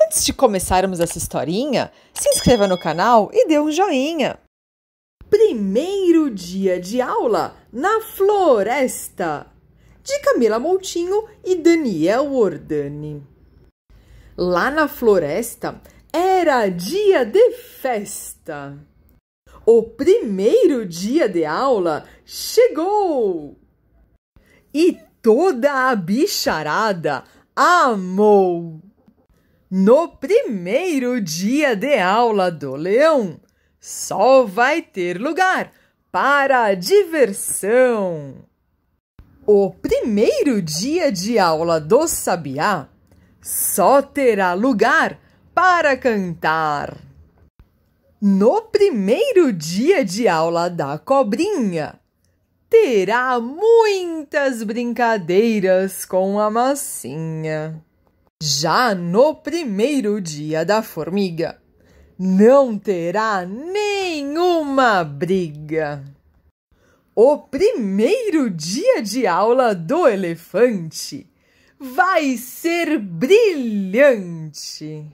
Antes de começarmos essa historinha, se inscreva no canal e dê um joinha. Primeiro dia de aula na floresta, de Camila Moutinho e Daniel Ordani. Lá na floresta era dia de festa. O primeiro dia de aula chegou! E toda a bicharada amou. No primeiro dia de aula do Leão, só vai ter lugar para a diversão. O primeiro dia de aula do Sabiá só terá lugar para cantar. No primeiro dia de aula da Cobrinha, terá muitas brincadeiras com a massinha. Já no primeiro dia da formiga, não terá nenhuma briga. O primeiro dia de aula do elefante vai ser brilhante.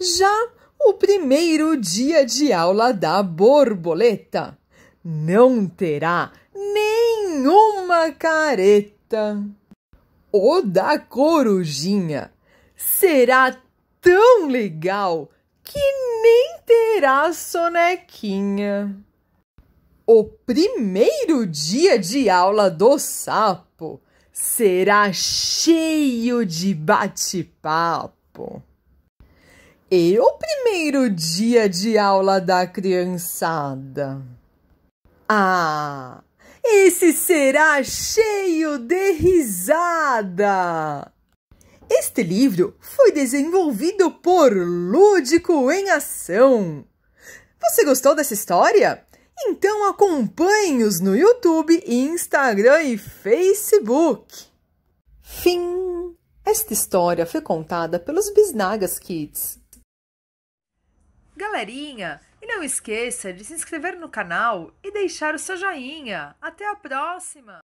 Já o primeiro dia de aula da borboleta não terá nenhuma careta. O da corujinha será tão legal que nem terá sonequinha. O primeiro dia de aula do sapo será cheio de bate-papo. E o primeiro dia de aula da criançada? Ah, esse será cheio de risada! Este livro foi desenvolvido por Lúdico em Ação. Você gostou dessa história? Então acompanhe-os no YouTube, Instagram e Facebook. Fim! Esta história foi contada pelos Bisnagas Kids. Galerinha, e não esqueça de se inscrever no canal e deixar o seu joinha. Até a próxima!